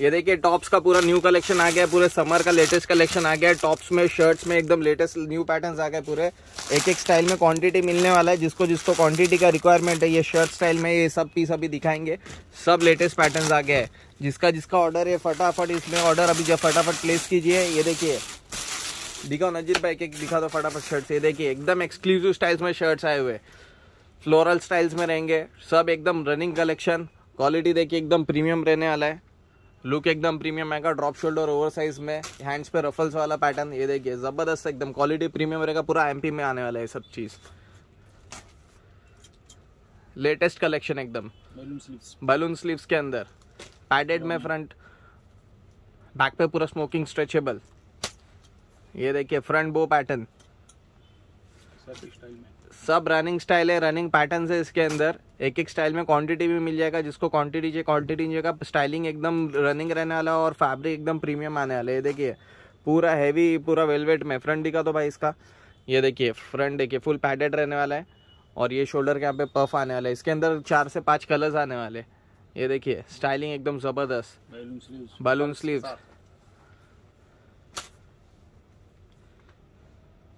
ये देखिए टॉप्स का पूरा न्यू कलेक्शन आ गया पूरे समर का लेटेस्ट कलेक्शन आ गया टॉप्स में शर्ट्स में एकदम लेटेस्ट न्यू पैटर्न्स आ गए पूरे एक एक स्टाइल में क्वांटिटी मिलने वाला है जिसको जिसको क्वांटिटी का रिक्वायरमेंट है ये शर्ट स्टाइल में ये सब पीस अभी दिखाएंगे सब लेटेस्ट पैटर्न आ गया है जिसका जिसका ऑर्डर है फटाफट इसमें ऑर्डर अभी जब फटाफट प्लेस कीजिए ये देखिए दिखाओ नजीर भाई के दिखा दो फटाफट शर्ट्स ये देखिए एकदम एक्सक्लूसिव स्टाइल्स में शर्ट्स आए हुए फ्लोरल स्टाइल्स में रहेंगे सब एकदम रनिंग कलेक्शन क्वालिटी देखिए एकदम प्रीमियम रहने वाला है लुक एकदम प्रीमियम आएगा ड्रॉप शोल्डर ओवर साइज में हैंड्स पे रफल्स वाला पैटर्न ये देखिए ज़बरदस्त एकदम क्वालिटी प्रीमियम रहेगा पूरा एमपी में आने वाला है सब चीज़ लेटेस्ट कलेक्शन एकदम बैलून स्लीव्स के अंदर पैडेड में फ्रंट बैक पे पूरा स्मोकिंग स्ट्रेचेबल ये देखिए फ्रंट बो पैटर्न सब रनिंग स्टाइल है रनिंग पैटर्न है इसके अंदर एक एक स्टाइल में क्वांटिटी भी मिल जाएगा जिसको क्वांटिटी चाहिए क्वांटिटी जाएगा स्टाइलिंग एकदम रनिंग रहने वाला और फैब्रिक एकदम प्रीमियम आने वाला है देखिए पूरा हैवी पूरा वेलवेट में फ्रंट दिखा तो भाई इसका ये देखिए फ्रंट देखिए फुल पैडेड रहने वाला है और ये शोल्डर के यहाँ पे पफ आने वाला है इसके अंदर चार से पाँच कलर्स आने वाले ये देखिए स्टाइलिंग एकदम ज़बरदस्त बैलून स्लीव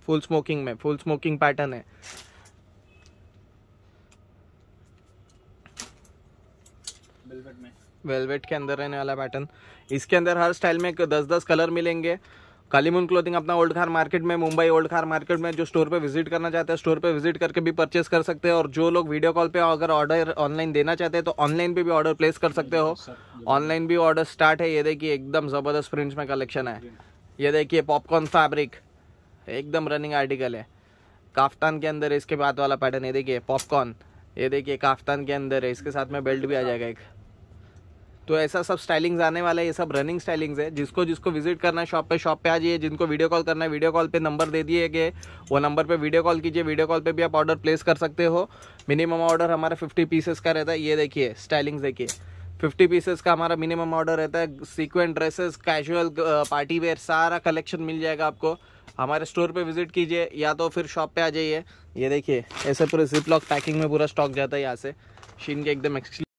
फुल स्मोकिंग में फुल स्मोकिंग पैटर्न है वेलवेट में वेलवेट के अंदर रहने वाला पैटर्न इसके अंदर हर स्टाइल में दस दस कलर मिलेंगे कालीमून क्लोथिंग अपना ओल्ड खार मार्केट में मुंबई ओल्ड खार मार्केट में जो स्टोर पे विजिट करना चाहते हैं स्टोर पे विजिट करके भी परचेस कर सकते हैं और जो लोग वीडियो कॉल पे अगर ऑर्डर ऑनलाइन देना चाहते हैं तो ऑनलाइन पे भी ऑर्डर प्लेस कर सकते हो ऑनलाइन भी ऑर्डर स्टार्ट है ये देखिए एकदम ज़बरदस्त प्रिंट्स में कलेक्शन है ये देखिए पॉपकॉर्न फैब्रिक एकदम रनिंग आर्टिकल है काफ्तान के अंदर इसके बाद वाला पैटर्न ये देखिए पॉपकॉर्न ये देखिए काफ्तान के अंदर है इसके साथ में बेल्ट भी आ जाएगा एक तो ऐसा सब स्टाइलिंग्स आने वाला है ये सब रनिंग स्टाइलिंग्स है जिसको जिसको विजिट करना है शॉप पे शॉप पे आ जाइए जिनको वीडियो कॉल करना है वीडियो कॉल पे नंबर दे दिए गए वो नंबर पे वीडियो कॉल कीजिए वीडियो कॉल पे भी आप ऑर्डर प्लेस कर सकते हो मिनिमम ऑर्डर हमारा फिफ्टी पीसेस का रहता है ये देखिए स्टाइलिंग्स देखिए फिफ्टी पीसेस का हमारा मिनिमम ऑर्डर रहता है sequin dresses casual party wear सारा कलेक्शन मिल जाएगा आपको हमारे स्टोर पे विजिट कीजिए या तो फिर शॉप पे आ जाइए ये देखिए ऐसे पूरे जिप लॉक पैकिंग में पूरा स्टॉक जाता है यहाँ से शीन के एकदम एक्सक्लू